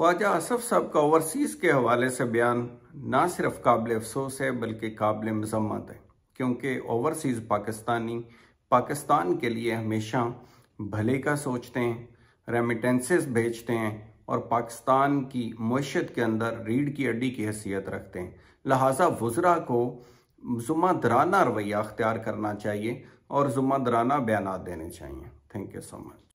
ख्वाजा आसफ साहब का ओवरसीज़ के हवाले से बयान ना सिर्फ काबिल अफसोस है बल्कि काबिल मजम्मत है क्योंकि ओवरसीज़ पाकिस्तानी पाकिस्तान के लिए हमेशा भले का सोचते हैं रेमिटेंसेस भेजते हैं और पाकिस्तान की मैशत के अंदर रीढ़ की अड्डी की हैसियत रखते हैं लिहाजा वज्रा को जुम्मा दराना रवैया अख्तियार करना चाहिए और जुम्मा दराना बयान देने चाहिए थैंक यू सो मच